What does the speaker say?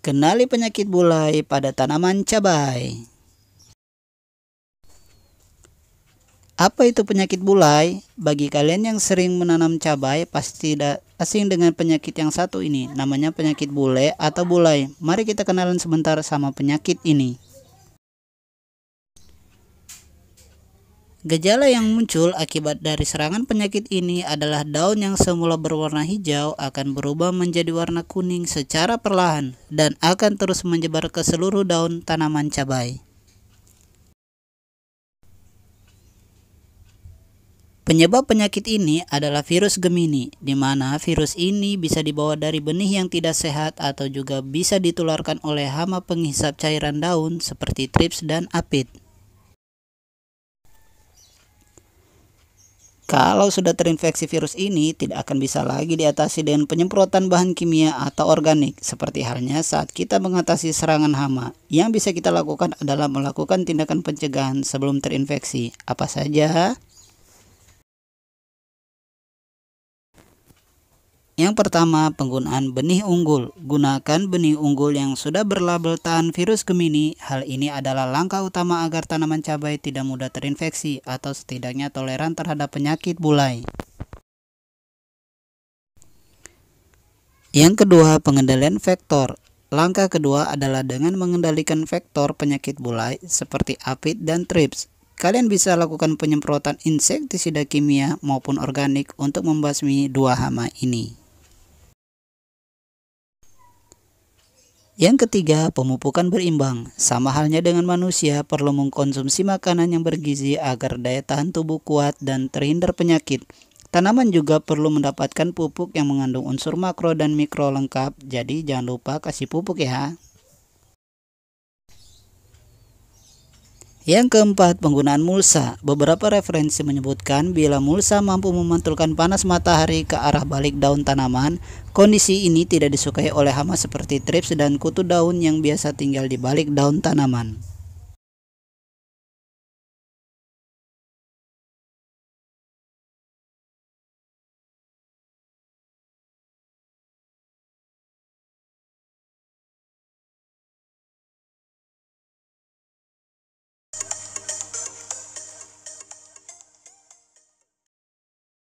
Kenali penyakit bulai pada tanaman cabai. Apa itu penyakit bulai? Bagi kalian yang sering menanam cabai pasti tidak asing dengan penyakit yang satu ini. Namanya penyakit bule atau bulai. Mari kita kenalan sebentar sama penyakit ini. Gejala yang muncul akibat dari serangan penyakit ini adalah daun yang semula berwarna hijau akan berubah menjadi warna kuning secara perlahan dan akan terus menyebar ke seluruh daun tanaman cabai. Penyebab penyakit ini adalah virus Gemini, di mana virus ini bisa dibawa dari benih yang tidak sehat atau juga bisa ditularkan oleh hama penghisap cairan daun seperti trips dan apit. Kalau sudah terinfeksi virus ini, tidak akan bisa lagi diatasi dengan penyemprotan bahan kimia atau organik, seperti halnya saat kita mengatasi serangan hama. Yang bisa kita lakukan adalah melakukan tindakan pencegahan sebelum terinfeksi. Apa saja? Yang pertama, penggunaan benih unggul. Gunakan benih unggul yang sudah berlabel tahan virus Gemini. Hal ini adalah langkah utama agar tanaman cabai tidak mudah terinfeksi atau setidaknya toleran terhadap penyakit bulai. Yang kedua, pengendalian vektor. Langkah kedua adalah dengan mengendalikan vektor penyakit bulai seperti apit dan trips. Kalian bisa lakukan penyemprotan insektisida kimia maupun organik untuk membasmi dua hama ini. Yang ketiga, pemupukan berimbang. Sama halnya dengan manusia, perlu mengkonsumsi makanan yang bergizi agar daya tahan tubuh kuat dan terhindar penyakit. Tanaman juga perlu mendapatkan pupuk yang mengandung unsur makro dan mikro lengkap, jadi jangan lupa kasih pupuk ya. Yang keempat, penggunaan mulsa. Beberapa referensi menyebutkan bila mulsa mampu memantulkan panas matahari ke arah balik daun tanaman, kondisi ini tidak disukai oleh hama seperti trips dan kutu daun yang biasa tinggal di balik daun tanaman. you